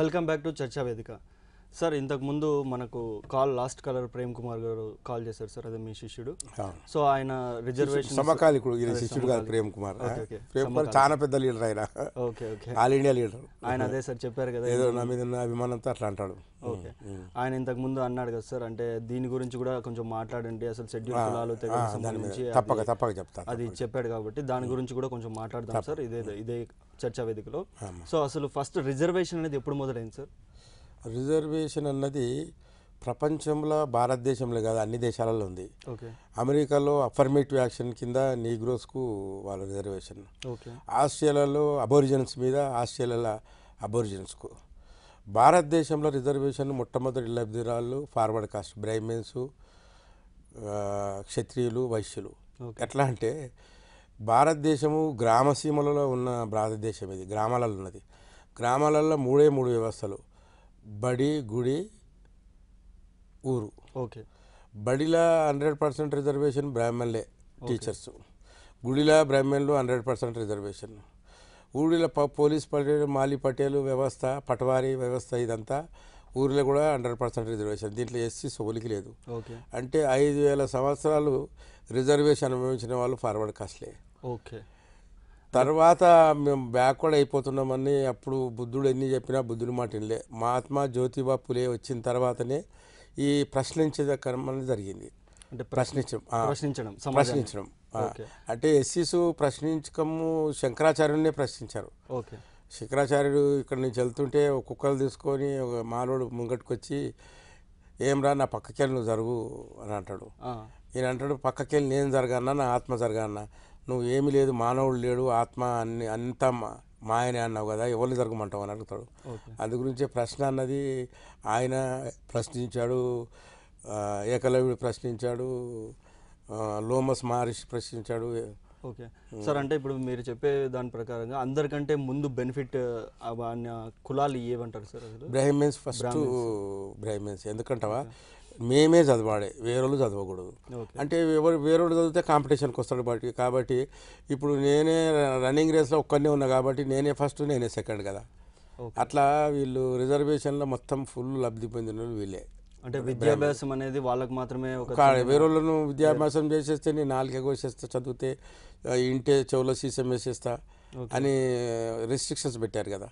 welcome back to చర్చా వేదిక sir ఇంతకుముందు మనకు call last caller Prem Kumar garu call చేశారు సార్ అదే మీ శిష్యుడు సో ఆయన రిజర్వేషన్ సమకాలికుడు ఈయన శిష్యుడు కాదు ప్రేమ్ కుమార్ ప్రేమ్ కుమార్ చాలా పెద్ద లీడర్ ఆయన okay okay all India leader ఆయన అదే సార్ చెప్పారు కదా ఏదో నా మీద ఉన్న అభిమానంతో అట్లా అంటాడు ఓకే ఆయన ఇంతకు ముందు అన్నాడు కదా సార్ అంటే దీని గురించి కూడా కొంచెం మాట్లాడండి అసలు షెడ్యూల్ కులాలు తెగలకు తప్పక తప్పక చెప్తాను అది చెప్పాడు కాబట్టి దాని గురించి కూడా కొంచెం మాట్లాడతాం సార్ ఇదే ఇదే చర్చా వేదికలో సో అసలు ఫస్ట్ రిజర్వేషన్ అనేది ఎప్పుడు మొదలైంది సార్ రిజర్వేషన్ అన్నది ప్రపంచంలో భారతదేశంలో కాదు అన్ని దేశాలలో ఉంది అమెరికాలో అఫర్మేటివ్ యాక్షన్ కింద నీగ్రోస్కు వాళ్ళ రిజర్వేషన్ ఆస్ట్రేలియాలో అబోరిజన్స్ మీద ఆస్ట్రేలియాలో అబోరిజన్స్కు భారతదేశంలో రిజర్వేషన్ మొట్టమొదటి లబ్ధిరాళ్ళు ఫార్వర్డ్ కాస్ట్ బ్రాహ్మిన్స్ క్షత్రియులు వైశ్యులు ఎట్లా అంటే భారతదేశము గ్రామసీమలలో ఉన్న భారతదేశం ఇది గ్రామాలలో ఉన్నది గ్రామాలలో మూడే మూడు వ్యవస్థలు బడి గుడి ఊరు ఓకే బడిలో హండ్రెడ్ పర్సెంట్ రిజర్వేషన్ బ్రాహ్మణులే టీచర్స్ గుడిలో బ్రాహ్మణులు హండ్రెడ్ పర్సెంట్ రిజర్వేషన్ ఊరిలో ప పోలీస్ పటేలు మాలి పటేలు వ్యవస్థ పటవారీ వ్యవస్థ ఇదంతా ఊరిలో కూడా హండ్రెడ్ పర్సెంట్ రిజర్వేషన్ దీంట్లో ఎస్సీ సోలికి లేదు అంటే ఐదు వేల సంవత్సరాలు రిజర్వేషన్ అనుభవించిన వాళ్ళు ఫార్వర్డ్ కాస్ట్లే ఓకే తర్వాత మేము బ్యాక్వర్డ్ అయిపోతున్నామని అప్పుడు బుద్ధుడు ఎన్ని చెప్పినా బుద్ధుడు మాట వినలే మహాత్మా జ్యోతిబా పులే వచ్చిన తర్వాతనే ఈ ప్రశ్నించే కర్మ జరిగింది అంటే ప్రశ్నించడం ప్రశ్నించడం ప్రశ్నించడం అంటే ఎస్సీస్ ప్రశ్నించకము శంకరాచార్యుడినే ప్రశ్నించారు ఓకే శంకరాచార్యుడు ఇక్కడ నుంచి వెళ్తుంటే కుక్కలు తీసుకొని ఒక మానవుడు ముంగట్టుకొచ్చి ఏం నా పక్కకెళ్ళి నువ్వు జరుగు అని అంటాడు ఈయన అంటాడు పక్కకెళ్ళి నేను జరగన్నా నా ఆత్మ జరగన్నా నువ్వు ఏమి లేదు మానవుడు లేడు ఆత్మ అన్ని అంతా మాయనే అన్నావు కదా ఎవరిని జరగమంటావు అని అడుగుతాడు అందు గురించే ప్రశ్న అన్నది ఆయన ప్రశ్నించాడు ఏకలవ్యుడు ప్రశ్నించాడు లోమస్ మహర్షి ప్రశ్నించాడు ఓకే సార్ అంటే ఇప్పుడు మీరు చెప్పే దాని ప్రకారంగా అందరికంటే ముందు బెనిఫిట్ కులాలు ఏమంటారు సార్ బ్రహ్మన్స్ ఫస్ట్ బ్రహ్మన్స్ ఎందుకంటావా మేమే చదవాలి వేరే చదవకూడదు అంటే ఎవరు వేరే చదివితే కాంపిటీషన్కి వస్తాడు బయటికి కాబట్టి ఇప్పుడు నేనే రన్నింగ్ రేస్లో ఒక్కనే ఉన్నా కాబట్టి నేనే ఫస్ట్ నేనే సెకండ్ కదా అట్లా వీళ్ళు రిజర్వేషన్లో మొత్తం ఫుల్ లబ్ధి పొందిన వాళ్ళు వీళ్ళే అంటే విద్యాభ్యాసం అనేది వాళ్ళకి మాత్రమే ఒక వేరే విద్యాభ్యాసం చేసేస్తే నేను నాలుగే కోసేస్తా చదివితే ఇంటే చెవులో సీసం వేసేస్తా అని రెస్ట్రిక్షన్స్ పెట్టారు కదా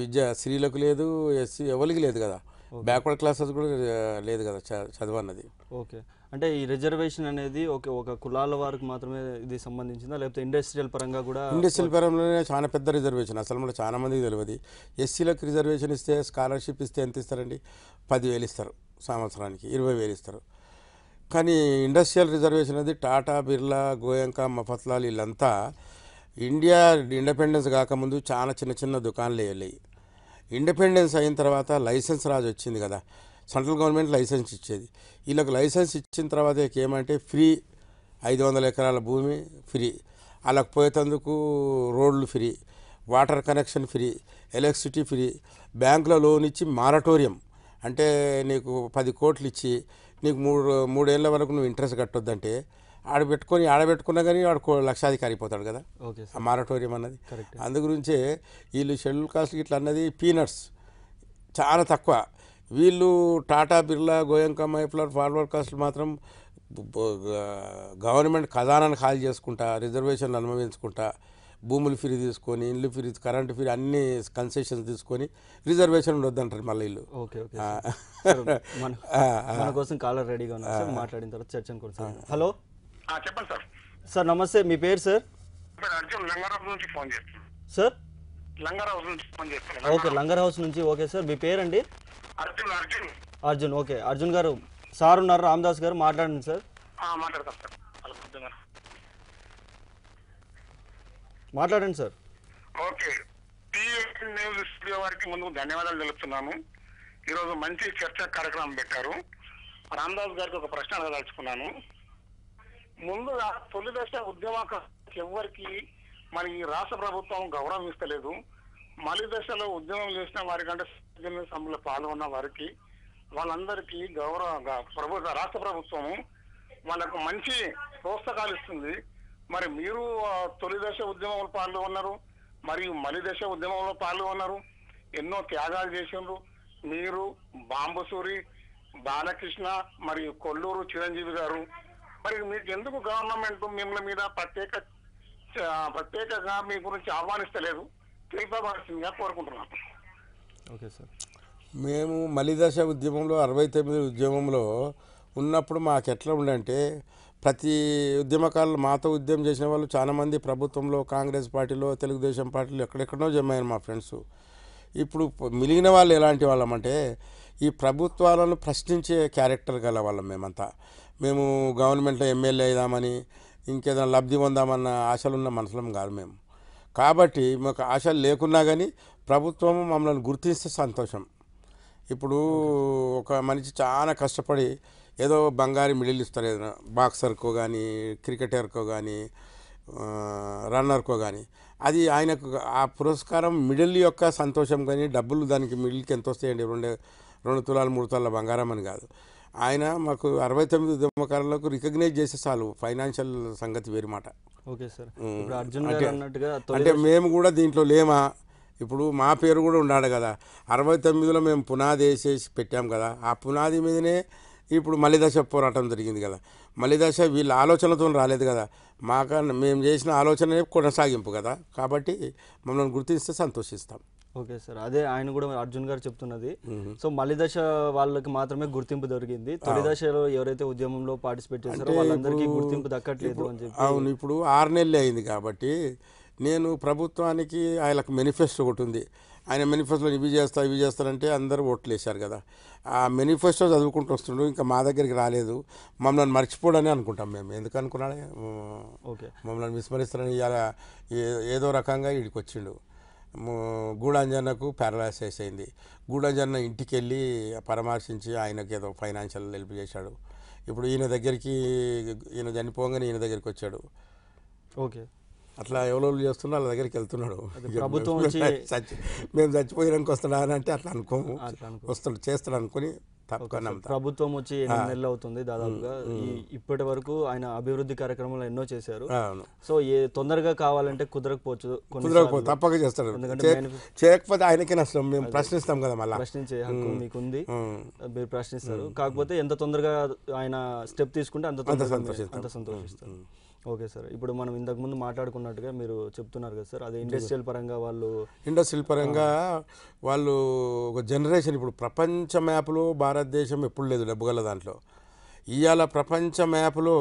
విద్య స్త్రీలకు లేదు ఎస్సీ ఎవరికి లేదు కదా బ్యాక్వర్డ్ క్లాసెస్ కూడా లేదు కదా చదవన్నది ఓకే అంటే ఈ రిజర్వేషన్ అనేది ఒక ఒక కులాల వారికి మాత్రమే ఇది సంబంధించిందా లేకపోతే ఇండస్ట్రియల్ పరంగా కూడా ఇండస్ట్రియల్ పరంలోనే చాలా పెద్ద రిజర్వేషన్ అసలు మనకు చాలా మందికి తెలియదు ఎస్సీలకు రిజర్వేషన్ ఇస్తే స్కాలర్షిప్ ఇస్తే ఎంత ఇస్తారండి పదివేలు ఇస్తారు సంవత్సరానికి ఇరవై వేలు ఇస్తారు కానీ ఇండస్ట్రియల్ రిజర్వేషన్ అనేది టాటా బిర్లా గోయంక మఫత్లాల్ వీళ్ళంతా ఇండియా ఇండిపెండెన్స్ కాకముందు చాలా చిన్న చిన్న దుకాణాలు వేయలేవు ఇండిపెండెన్స్ అయిన తర్వాత లైసెన్స్ రాజు వచ్చింది కదా సెంట్రల్ గవర్నమెంట్ లైసెన్స్ ఇచ్చేది వీళ్ళకి లైసెన్స్ ఇచ్చిన తర్వాత ఏమంటే ఫ్రీ ఐదు వందల ఎకరాల భూమి ఫ్రీ వాళ్ళకి పోయేటందుకు రోడ్లు free water connection free electricity free బ్యాంకులో లోన్ ఇచ్చి మారటోరియం అంటే నీకు పది కోట్లు ఇచ్చి నీకు మూడు మూడేళ్ళ వరకు నువ్వు ఇంట్రెస్ట్ కట్టొద్దంటే ఆడ పెట్టుకొని ఆడబెట్టుకున్నా కానీ వాడు లక్షాధికారి అయిపోతాడు కదా ఆ మారటోరియం అన్నది అందు గురించే వీళ్ళు షెడ్యూల్ కాస్ట్ ఇట్లా అన్నది పీనట్స్ చాలా తక్కువ వీళ్ళు టాటా బిర్లా గోయంక మైఫ్లర్ ఫార్వర్డ్ కాస్ట్ మాత్రం గవర్నమెంట్ ఖజానాన్ని ఖాళీ చేసుకుంటా రిజర్వేషన్లు అనుభవించుకుంటా భూములు ఫ్రీ తీసుకొని ఇండ్లు ఫ్రీ కరెంటు ఫ్రీ అన్ని కన్సెషన్స్ తీసుకొని రిజర్వేషన్ వద్దంటారు మళ్ళీ ఇల్లు మన కోసం కాలర్ రెడీగా ఉన్నారు మాట్లాడిన తర్వాత చర్చ హలో చెప్పండి సార్ సార్ నమస్తే మీ పేరు సార్ అర్జున్ లంగారావు నుంచి ఫోన్ చేస్తాను సార్ లంగర్ హౌస్ నుంచి ఫోన్ చేస్తాను ఓకే లంగర్ హౌస్ నుంచి ఓకే సార్ మీ పేరు అండి అర్జున్ అర్జున్ అర్జున్ ఓకే అర్జున్ గారు సార్ ఉన్నారు రామదాస్ గారు మాట్లాడండి సార్ మాట్లాడతాను సార్ మాట్లాడండి సార్ ఓకే న్యూస్ స్టూడియో వారికి ముందు ధన్యవాదాలు తెలుపుతున్నాము ఈరోజు మంచి చర్చ కార్యక్రమం పెట్టారు రామదాస్ గారికి ఒక ప్రశ్న అడగదలుచుకున్నాను ముందుగా తొలి దశ ఉద్యమకారులకు ఎవరికి మరి ఈ రాష్ట్ర ప్రభుత్వం గౌరవం ఇస్తలేదు మలి దశలో ఉద్యమం చేసిన వారి కంటే సభ్యుల పాల్గొన్న వారికి వాళ్ళందరికీ గౌరవ ప్రభు రాష్ట్ర ప్రభుత్వము వాళ్ళకు మంచి ప్రోత్సాహాలు ఇస్తుంది మరి మీరు తొలి దశ ఉద్యమంలో పాల్గొన్నారు మరియు మలి దశ ఉద్యమంలో పాల్గొన్నారు ఎన్నో త్యాగాలు చేసిండ్రు మీరు బాంబసూరి బాలకృష్ణ మరియు కొల్లూరు చిరంజీవి గారు మరి మీకు ఎందుకు గవర్నమెంట్ మిమ్మల్ని మీద ప్రత్యేక ప్రత్యేకంగా మీ గురించి ఆహ్వానిస్తలేదు తెలిపవలసిందిగా కోరుకుంటున్నాం ఓకే సార్ మేము మలిదశ ఉద్యమంలో అరవై తొమ్మిది ఉద్యమంలో ఉన్నప్పుడు మాకు ఎట్లా ఉండంటే ప్రతి ఉద్యమకారులు మాతో ఉద్యమం చేసిన వాళ్ళు చాలామంది ప్రభుత్వంలో కాంగ్రెస్ పార్టీలో తెలుగుదేశం పార్టీలో ఎక్కడెక్కడో జమ్మారు మా ఫ్రెండ్స్ ఇప్పుడు మిలిగిన వాళ్ళు ఎలాంటి వాళ్ళమంటే ఈ ప్రభుత్వాలను ప్రశ్నించే క్యారెక్టర్ గల వాళ్ళం మేమంతా మేము గవర్నమెంట్లో ఎమ్మెల్యే అయిదామని ఇంకేదైనా లబ్ధి పొందామన్న ఆశలున్న మనసులం కాదు మేము కాబట్టి మాకు ఆశలు లేకున్నా కానీ ప్రభుత్వం మమ్మల్ని గుర్తిస్తే సంతోషం ఇప్పుడు ఒక మనిషి చాలా కష్టపడి ఏదో బంగారు మిడిల్ ఇస్తారు ఏదైనా బాక్సర్కో కానీ క్రికెటర్కో కానీ రన్నర్కో కానీ అది ఆయనకు ఆ పురస్కారం మిడిల్ యొక్క సంతోషం కానీ డబ్బులు దానికి మిడిల్కి ఎంత వస్తాయండి రెండు రెండు తులాలు మూడు తులాల బంగారం అని కాదు ఆయన మాకు అరవై తొమ్మిది ఉద్యమకారులకు రికగ్నైజ్ చేసే చాలు ఫైనాన్షియల్ సంగతి వేరు మాట ఓకే సార్ అంటే మేము కూడా దీంట్లో లేమా ఇప్పుడు మా పేరు కూడా ఉన్నాడు కదా అరవై తొమ్మిదిలో మేము పునాది వేసేసి పెట్టాం కదా ఆ పునాది మీదనే ఇప్పుడు మలిదశ పోరాటం జరిగింది కదా మలిదశ వీళ్ళ ఆలోచనతో రాలేదు కదా మాక మేము చేసిన ఆలోచన కొనసాగింపు కదా కాబట్టి మమ్మల్ని గుర్తిస్తే సంతోషిస్తాం ఓకే సార్ అదే ఆయన కూడా అర్జున్ గారు చెప్తున్నది సో దశ వాళ్ళకి మాత్రమే గుర్తింపు దొరికింది తొలి దశలో ఎవరైతే ఉద్యమంలో పార్టిసిపేట్ చేశారో వాళ్ళందరికీ గుర్తింపు దక్కట్లేదు అని చెప్పి అవును ఇప్పుడు ఆరు నెలలు అయింది కాబట్టి నేను ప్రభుత్వానికి ఆయనకు మేనిఫెస్టో ఒకటి ఉంది ఆయన మేనిఫెస్టోలో ఇవి చేస్తా ఇవి చేస్తారంటే అందరూ ఓట్లు వేశారు కదా ఆ మేనిఫెస్టో చదువుకుంటూ వస్తుండ్రు ఇంకా మా దగ్గరికి రాలేదు మమ్మల్ని మర్చిపోడని అనుకుంటాం మేము ఎందుకు అనుకున్నాడే మమ్మల్ని విస్మరిస్తారని ఇలా ఏదో రకంగా వీడికి వచ్చిండు గూడాంజన్నకు పారాలసిస్ అయింది గూడాంజన్న ఇంటికి వెళ్ళి పరామర్శించి ఆయనకి ఏదో ఫైనాన్షియల్ హెల్ప్ చేశాడు ఇప్పుడు ఈయన దగ్గరికి ఈయన చనిపోగానే ఈయన దగ్గరికి వచ్చాడు ఓకే అట్లా ఎవరో చేస్తున్నా వాళ్ళ దగ్గరికి వెళ్తున్నాడు ప్రభుత్వం మేము చచ్చిపోయాక వస్తాడా అని అంటే అట్లా అనుకోము వస్తాడు చేస్తాడు అనుకుని ప్రభుత్వం వచ్చి ఎనిమిది నెలలు అవుతుంది దాదాపుగా ఇప్పటి వరకు ఆయన అభివృద్ధి కార్యక్రమాలు ఎన్నో చేశారు సో ఏ తొందరగా కావాలంటే కుదరకపోవచ్చు కుదరకపోవచ్చు తప్పక చేస్తారు చేయకపోతే ఆయనకి నష్టం మేము ప్రశ్నిస్తాం కదా మళ్ళీ ప్రశ్నించే హక్కు మీకు ఉంది మీరు ప్రశ్నిస్తారు కాకపోతే ఎంత తొందరగా ఆయన స్టెప్ తీసుకుంటే అంత అంత సంతోషిస్తారు ఓకే సార్ ఇప్పుడు మనం ఇంతకుముందు మాట్లాడుకున్నట్టుగా మీరు చెప్తున్నారు కదా సార్ అదే ఇండస్ట్రియల్ పరంగా వాళ్ళు ఇండస్ట్రియల్ పరంగా వాళ్ళు ఒక జనరేషన్ ఇప్పుడు ప్రపంచ మ్యాప్లో భారతదేశం ఎప్పుడు లేదు గల దాంట్లో ఇవాళ ప్రపంచ మ్యాప్లో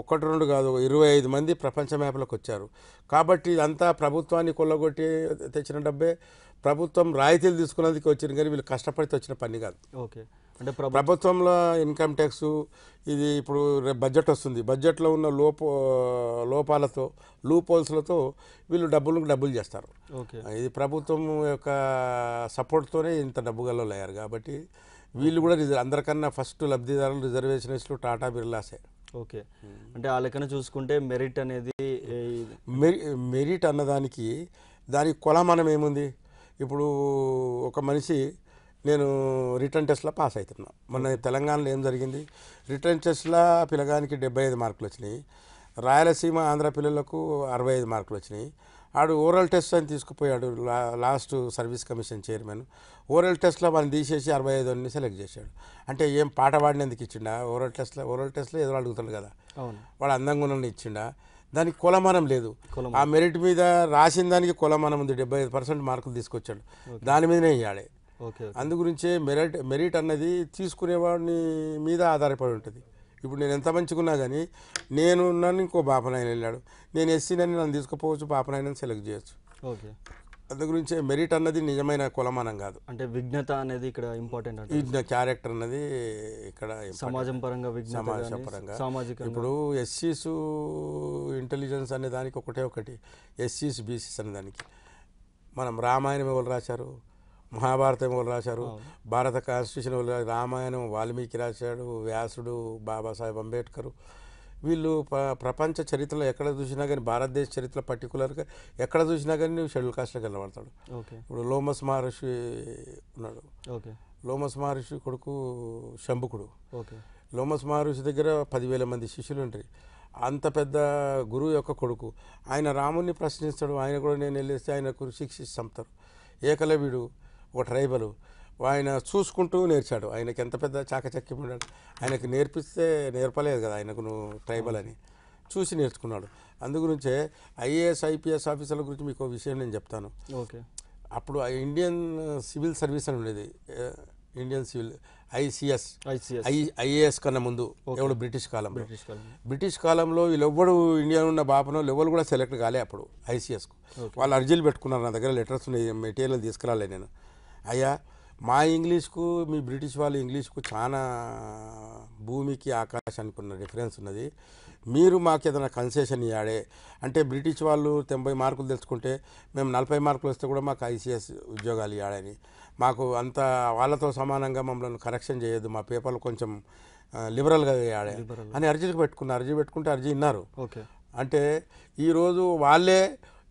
ఒక్కటి రెండు కాదు ఇరవై ఐదు మంది ప్రపంచ మ్యాప్లోకి వచ్చారు కాబట్టి ఇదంతా ప్రభుత్వాన్ని కొల్లగొట్టి తెచ్చిన డబ్బే ప్రభుత్వం రాయితీలు తీసుకున్నందుకు వచ్చింది కానీ వీళ్ళు కష్టపడితే వచ్చిన పని కాదు ఓకే అంటే ప్రభుత్వంలో ఇన్కమ్ ట్యాక్స్ ఇది ఇప్పుడు బడ్జెట్ వస్తుంది బడ్జెట్లో ఉన్న లోప లోపాలతో లూపోల్స్లతో వీళ్ళు డబ్బులు డబ్బులు చేస్తారు ఇది ప్రభుత్వం యొక్క సపోర్ట్తోనే ఇంత డబ్బు గల్లలయ్యారు కాబట్టి వీళ్ళు కూడా రిజర్వ్ అందరికన్నా ఫస్ట్ లబ్ధిదారులు రిజర్వేషనిస్టులు టాటా బిర్లాసే ఓకే అంటే వాళ్ళకన్నా చూసుకుంటే మెరిట్ అనేది మెరిట్ అన్నదానికి దానికి మనం ఏముంది ఇప్పుడు ఒక మనిషి నేను రిటర్న్ టెస్ట్లో పాస్ అవుతున్నా మొన్న తెలంగాణలో ఏం జరిగింది రిటర్న్ టెస్ట్లో పిల్లగానికి డెబ్బై ఐదు మార్కులు వచ్చినాయి రాయలసీమ ఆంధ్ర పిల్లలకు అరవై ఐదు మార్కులు వచ్చినాయి ఆడు ఓరల్ టెస్ట్ అని తీసుకుపోయాడు last service commission chairman oral టెస్ట్లో వాళ్ళని తీసేసి అరవై ఐదు అన్ని సెలెక్ట్ చేశాడు అంటే ఏం పాట పాడినందుకు ఇచ్చిండా ఓరల్ టెస్ట్లో ఓరల్ టెస్ట్లో ఎదురు అడుగుతాడు కదా వాడు అందంగా ఉన్న ఇచ్చిండా దానికి కులమనం లేదు ఆ మెరిట్ మీద రాసిన దానికి కులమనం ఉంది డెబ్బై ఐదు పర్సెంట్ మార్కులు తీసుకొచ్చాడు దాని మీదనే ఇవ్వాలి అందు గురించే మెరిట్ మెరిట్ అన్నది తీసుకునేవాడిని మీద ఆధారపడి ఉంటుంది ఇప్పుడు నేను ఎంత మంచిగున్నా కానీ నేను ఉన్నాను ఇంకో పాపనాయన వెళ్ళాడు నేను ఎస్సీ నన్ను తీసుకుపోవచ్చు పాపనాయనని సెలెక్ట్ చేయొచ్చు ఓకే అందు గురించే మెరిట్ అన్నది నిజమైన కులమానం కాదు అంటే విఘ్నత అనేది ఇక్కడ ఇంపార్టెంట్ విజ్ఞ క్యారెక్టర్ అనేది ఇక్కడ సమాజం పరంగా సమాజ పరంగా సామాజిక ఇప్పుడు ఎస్సీస్ ఇంటెలిజెన్స్ అనే దానికి ఒకటే ఒకటి ఎస్సీస్ బీసీస్ అనే దానికి మనం రామాయణం ఎవరు రాశారు మహాభారతం ఎవరు రాశారు భారత కాన్స్టిట్యూషన్ రామాయణం వాల్మీకి రాశాడు వ్యాసుడు బాబాసాహెబ్ అంబేద్కరు వీళ్ళు ప్రపంచ చరిత్రలో ఎక్కడ చూసినా కానీ భారతదేశ చరిత్ర పర్టికులర్గా ఎక్కడ చూసినా కానీ షెడ్యూల్ కాస్ట్లో ఓకే ఇప్పుడు లోమస్ మహర్షి ఉన్నాడు లోమస్ మహర్షి కొడుకు శంభుకుడు లోమస్ మహర్షి దగ్గర పదివేల మంది శిష్యులు ఉంటారు అంత పెద్ద గురువు యొక్క కొడుకు ఆయన రాముని ప్రశ్నిస్తాడు ఆయన కూడా నేను వెళ్ళేస్తే ఆయన శిక్షిస్తాంతారు ఏకలవ్యుడు ఒక ట్రైబలు ఆయన చూసుకుంటూ నేర్చాడు ఆయనకి ఎంత పెద్ద చాకచక్యం ఉన్నాడు ఆయనకు నేర్పిస్తే నేర్పలేదు కదా ఆయనకు నువ్వు ట్రైబల్ అని చూసి నేర్చుకున్నాడు అందుగురించే ఐఏఎస్ ఐపీఎస్ ఆఫీసర్ల గురించి మీకు విషయం నేను చెప్తాను ఓకే అప్పుడు ఇండియన్ సివిల్ సర్వీస్ అని ఉండేది Indian civil ICS I IAS కన్నా ముందు ఎవడు బ్రిటిష్ కాలం బ్రిటిష్ కాలంలో వీళ్ళెవ్వడు ఇండియా ఉన్న బాపను లెవెల్ కూడా సెలెక్ట్ కాలే అప్పుడు ఐసీఎస్కు వాళ్ళు అర్జీలు పెట్టుకున్నారు నా దగ్గర లెటర్స్ ఉన్నాయి మెటీరియల్ తీసుకురాలే నేను అయ్యా మా ఇంగ్లీష్కు మీ బ్రిటిష్ వాళ్ళు ఇంగ్లీష్కు చాలా భూమికి ఆకాశానికి ఉన్న డిఫరెన్స్ ఉన్నది మీరు మాకు ఏదైనా కన్సెషన్ ఇవ్వాడే అంటే బ్రిటిష్ వాళ్ళు తొంభై మార్కులు తెలుసుకుంటే మేము నలభై మార్కులు వస్తే కూడా మాకు ఐసీఎస్ ఉద్యోగాలు ఇవ్వాలని మాకు అంత వాళ్ళతో సమానంగా మమ్మల్ని కరెక్షన్ చేయొద్దు మా పేపర్లు కొంచెం లిబరల్గా వేయాలి అని అర్జీలు పెట్టుకున్నారు అర్జీ పెట్టుకుంటే అర్జీ ఇన్నారు అంటే ఈరోజు వాళ్ళే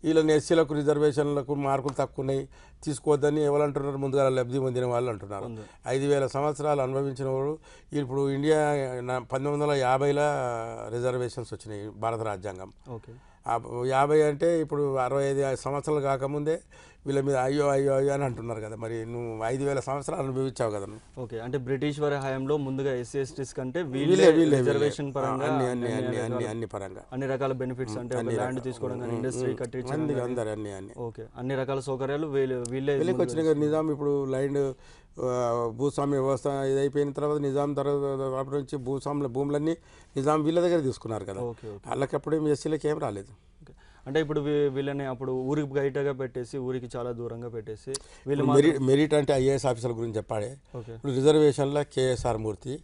వీళ్ళని ఎస్సీలకు రిజర్వేషన్లకు మార్కులు తక్కువ ఉన్నాయి తీసుకోవద్దని ఎవరంటున్నారు ముందుగా లబ్ధి పొందిన వాళ్ళు అంటున్నారు ఐదు వేల సంవత్సరాలు అనుభవించిన వాడు ఇప్పుడు ఇండియా పంతొమ్మిది వందల యాభైల రిజర్వేషన్స్ వచ్చినాయి భారత రాజ్యాంగం యాభై అంటే ఇప్పుడు అరవై ఐదు సంవత్సరాలు కాకముందే వీళ్ళ మీద అయ్యో అయ్యో అయ్యో అని అంటున్నారు కదా మరి నువ్వు ఐదు వేల సంవత్సరాలు అనుభవించావు కదా ఓకే అంటే బ్రిటిష్ వారి హయాంలో ముందుగా ఎస్సీ ఎస్టీస్ కంటే వీళ్ళే రిజర్వేషన్ పరంగా అన్ని అన్ని అన్ని అన్ని అన్ని పరంగా అన్ని రకాల బెనిఫిట్స్ అంటే ల్యాండ్ తీసుకోవడం కానీ ఇండస్ట్రీ కట్టించి అన్ని అన్ని ఓకే అన్ని రకాల సౌకర్యాలు వీళ్ళు వీళ్ళకి వచ్చిన నిజాం ఇప్పుడు ల్యాండ్ భూస్వామ్య వ్యవస్థ ఇదైపోయిన తర్వాత నిజాం తర్వాత నుంచి భూస్వాముల భూములన్నీ నిజాం వీళ్ళ దగ్గర తీసుకున్నారు కదా వాళ్ళకి వాళ్ళకప్పుడేం ఎస్సీలకి ఏం రాలేదు అంటే ఇప్పుడు వీళ్ళని అప్పుడు ఊరికి బయటగా పెట్టేసి ఊరికి చాలా దూరంగా పెట్టేసి వీళ్ళు మెరిట్ అంటే ఐఏఎస్ ఆఫీసర్ గురించి చెప్పాడే ఇప్పుడు రిజర్వేషన్లో KSR Murthy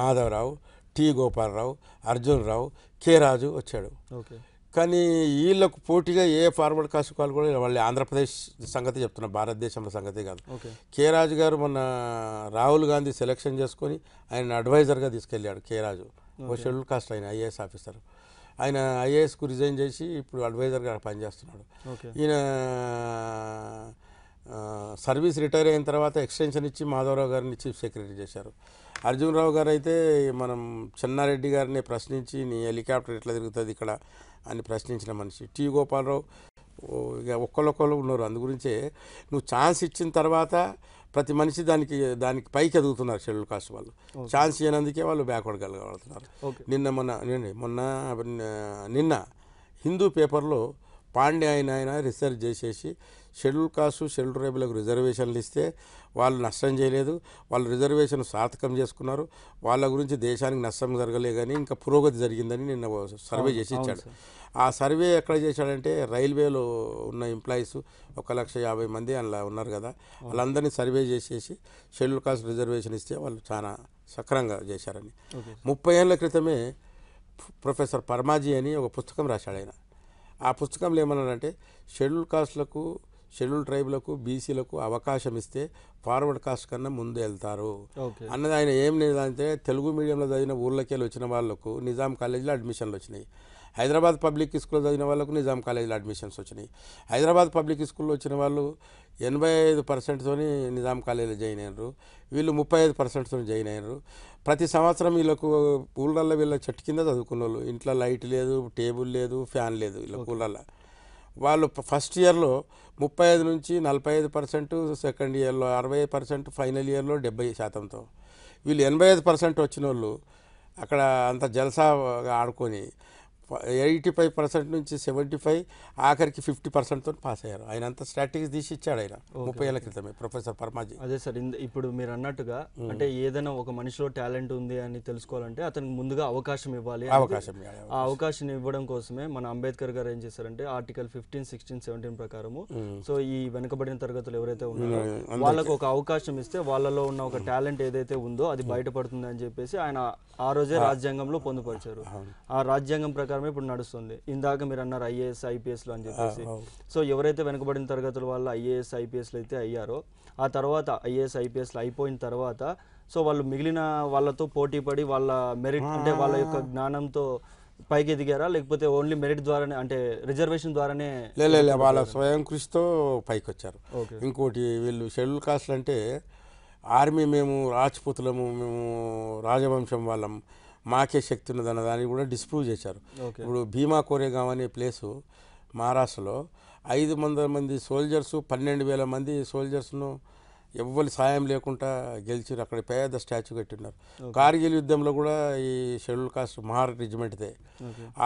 Madhavarao T Gopalarao Arjun Rao K Raju వచ్చాడు కానీ వీళ్ళకు పోటీగా ఏ ఫార్వర్డ్ కాస్ట్ కాల్ కూడా వాళ్ళు ఆంధ్రప్రదేశ్ సంగతి చెప్తున్నా భారతదేశంలో సంగతి కాదు కే రాజు గారు మొన్న రాహుల్ గాంధీ సెలెక్షన్ చేసుకొని ఆయన అడ్వైజర్గా తీసుకెళ్ళాడు కే రాజు ఓ షెడ్యూల్ కాస్ట్ ఆయన ఐఏఎస్ ఆఫీసర్ ఆయన ఐఏఎస్కు రిజైన్ చేసి ఇప్పుడు అడ్వైజర్గా పనిచేస్తున్నాడు ఈయన సర్వీస్ రిటైర్ అయిన తర్వాత ఎక్స్టెన్షన్ ఇచ్చి మాధవరావు గారిని చీఫ్ సెక్రటరీ చేశారు అర్జున్రావు గారు అయితే మనం చెన్నారెడ్డి గారిని ప్రశ్నించి నీ హెలికాప్టర్ ఎట్లా తిరుగుతుంది ఇక్కడ అని ప్రశ్నించిన మనిషి టీ గోపాలరావు ఇక ఒక్కళ్ళొక్కళ్ళు ఉన్నారు అందు గురించే నువ్వు ఛాన్స్ ఇచ్చిన తర్వాత ప్రతి మనిషి దానికి దానికి పైకి ఎదుగుతున్నారు షెడ్యూల్ కాస్ట్ వాళ్ళు ఛాన్స్ ఇవ్వనందుకే వాళ్ళు బ్యాక్వర్డ్ కలగబడుతున్నారు నిన్న మొన్న మొన్న నిన్న హిందూ పేపర్లో పాండే ఆయన ఆయన రీసెర్చ్ చేసేసి షెడ్యూల్ కాస్ట్ షెడ్యూల్ ట్రైబులకు రిజర్వేషన్లు ఇస్తే వాళ్ళు నష్టం చేయలేదు వాళ్ళు రిజర్వేషన్ సార్థకం చేసుకున్నారు వాళ్ళ గురించి దేశానికి నష్టం జరగలే కానీ ఇంకా పురోగతి జరిగిందని నిన్న సర్వే చేసి ఇచ్చాడు ఆ సర్వే ఎక్కడ చేశాడంటే రైల్వేలో ఉన్న ఎంప్లాయీస్ ఒక లక్ష యాభై మంది అలా ఉన్నారు కదా వాళ్ళందరినీ సర్వే చేసేసి షెడ్యూల్ కాస్ట్ రిజర్వేషన్ ఇస్తే వాళ్ళు చాలా సక్రంగా చేశారని ముప్పై ఏళ్ళ క్రితమే ప్రొఫెసర్ పర్మాజీ అని ఒక పుస్తకం రాశాడు ఆయన ఆ పుస్తకంలో ఏమన్నాడంటే షెడ్యూల్ కాస్ట్లకు షెడ్యూల్ ట్రైబ్లకు బీసీలకు అవకాశం ఇస్తే ఫార్వర్డ్ కాస్ట్ కన్నా ముందు వెళ్తారు అన్నది ఆయన ఏం లేదంటే తెలుగు మీడియంలో చదివిన ఊర్లకెళ్ళి వచ్చిన వాళ్ళకు నిజాం కాలేజీలో అడ్మిషన్లు వచ్చినాయి హైదరాబాద్ పబ్లిక్ స్కూల్లో చదివిన వాళ్ళకు నిజాం కాలేజీలో అడ్మిషన్స్ వచ్చినాయి హైదరాబాద్ పబ్లిక్ స్కూల్లో వచ్చిన వాళ్ళు ఎనభై ఐదు పర్సెంట్తోని నిజాం కాలేజీలో జాయిన్ అయినారు వీళ్ళు ముప్పై ఐదు పర్సెంట్తో జాయిన్ అయినారు ప్రతి సంవత్సరం వీళ్ళకు ఊళ్ళల్లో వీళ్ళ చెట్టు కింద చదువుకున్న వాళ్ళు ఇంట్లో లైట్ లేదు టేబుల్ లేదు ఫ్యాన్ లేదు వీళ్ళ ఊళ్ళల్లో వాళ్ళు ఫస్ట్ ఇయర్లో ముప్పై ఐదు నుంచి నలభై ఐదు పర్సెంట్ సెకండ్ ఇయర్లో అరవై పర్సెంట్ ఫైనల్ ఇయర్లో డెబ్బై శాతంతో వీళ్ళు ఎనభై ఐదు పర్సెంట్ వచ్చిన వాళ్ళు అక్కడ అంత జలసా ఆడుకొని ఎయిటీ ఫైవ్ పర్సెంట్ నుంచి సెవెంటీ ఫైవ్ ఆఖరికి ఫిఫ్టీ పర్సెంట్తో పాస్ అయ్యారు ఆయన అంత స్ట్రాటజీస్ తీసి ఇచ్చాడు ఆయన ముప్పై ఏళ్ళ క్రితమే ప్రొఫెసర్ పర్మాజీ అదే సార్ ఇప్పుడు మీరు అన్నట్టుగా అంటే ఏదైనా ఒక మనిషిలో టాలెంట్ ఉంది అని తెలుసుకోవాలంటే అతనికి ముందుగా అవకాశం ఇవ్వాలి అవకాశం ఆ అవకాశం ఇవ్వడం కోసమే మన అంబేద్కర్ గారు ఏం చేశారంటే ఆర్టికల్ ఫిఫ్టీన్ సిక్స్టీన్ సెవెంటీన్ ప్రకారము సో ఈ వెనుకబడిన తరగతులు ఎవరైతే ఉన్నారో వాళ్ళకు ఒక అవకాశం ఇస్తే వాళ్ళలో ఉన్న ఒక టాలెంట్ ఏదైతే ఉందో అది బయటపడుతుంది అని చెప్పేసి ఆయన ఆ రోజే రాజ్యాంగంలో పొందుపరిచారు ఆ రాజ్యాంగం ప్రకారం ప్రచారమే ఇప్పుడు నడుస్తుంది ఇందాక మీరు అన్నారు ఐఏఎస్ ఐపీఎస్లు అని చెప్పేసి సో ఎవరైతే వెనుకబడిన తరగతుల వల్ల ఐఏఎస్ ఐపీఎస్లు అయితే అయ్యారో ఆ తర్వాత ఐఏఎస్ ఐపీఎస్లు అయిపోయిన తర్వాత సో వాళ్ళు మిగిలిన వాళ్ళతో పోటీ పడి వాళ్ళ మెరిట్ అంటే వాళ్ళ యొక్క జ్ఞానంతో పైకి ఎదిగారా లేకపోతే ఓన్లీ మెరిట్ ద్వారానే అంటే రిజర్వేషన్ ద్వారానే లేదు వాళ్ళ స్వయం కృషితో పైకి వచ్చారు ఇంకోటి వీళ్ళు షెడ్యూల్ కాస్ట్ అంటే ఆర్మీ మేము రాజ్పుతులము మేము రాజవంశం వాళ్ళం మాకే శక్తి ఉన్నదన్న దానికి కూడా డిస్ప్రూవ్ చేశారు ఇప్పుడు భీమా కోరేగాం అనే ప్లేసు మహారాష్ట్రలో ఐదు వందల మంది సోల్జర్స్ పన్నెండు వేల మంది సోల్జర్స్ను ఎవ్వరి సాయం లేకుండా గెలిచి అక్కడ పేద స్టాచ్యూ కట్టినారు కార్గిల్ యుద్ధంలో కూడా ఈ షెడ్యూల్ కాస్ట్ మహార్ రెజిమెంట్దే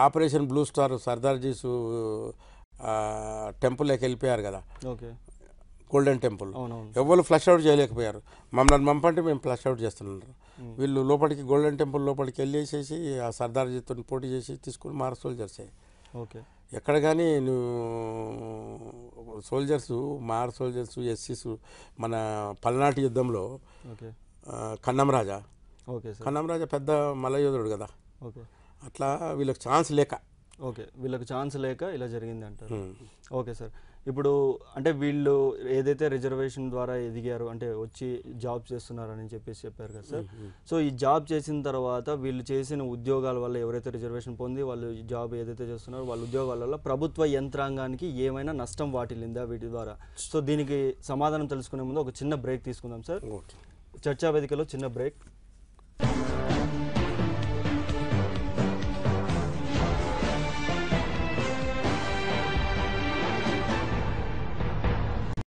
ఆపరేషన్ బ్లూ స్టార్ సర్దార్జీసు టెంపుల్లోకి వెళ్ళిపోయారు కదా గోల్డెన్ టెంపుల్ ఎవరు ఫ్లష్ అవుట్ చేయలేకపోయారు మమ్మల్ని పంపంటే మేము ఫ్లష్ అవుట్ చేస్తున్నారు వీళ్ళు లోపలికి గోల్డెన్ టెంపుల్ లోపలికి వెళ్ళేసేసి ఆ సర్దార్ జీతో పోటీ చేసి తీసుకుని మార సోల్జర్స్ ఓకే ఎక్కడ కానీ నువ్వు సోల్జర్స్ మార్ సోల్జర్స్ ఎస్సీస్ మన పల్నాటి యుద్ధంలో కన్నమరాజా ఓకే కన్నం పెద్ద మలయోధుడు కదా అట్లా వీళ్ళకి ఛాన్స్ లేక ఓకే వీళ్ళకి ఛాన్స్ లేక ఇలా జరిగింది అంటారు ఓకే సార్ ఇప్పుడు అంటే వీళ్ళు ఏదైతే రిజర్వేషన్ ద్వారా ఎదిగారు అంటే వచ్చి జాబ్ చేస్తున్నారని చెప్పేసి చెప్పారు కదా సార్ సో ఈ జాబ్ చేసిన తర్వాత వీళ్ళు చేసిన ఉద్యోగాల వల్ల ఎవరైతే రిజర్వేషన్ పొంది వాళ్ళు జాబ్ ఏదైతే చేస్తున్నారో వాళ్ళ ఉద్యోగాల వల్ల ప్రభుత్వ యంత్రాంగానికి ఏమైనా నష్టం వాటిల్లిందా వీటి ద్వారా సో దీనికి సమాధానం తెలుసుకునే ముందు ఒక చిన్న బ్రేక్ తీసుకుందాం సార్ చర్చా వేదికలో చిన్న బ్రేక్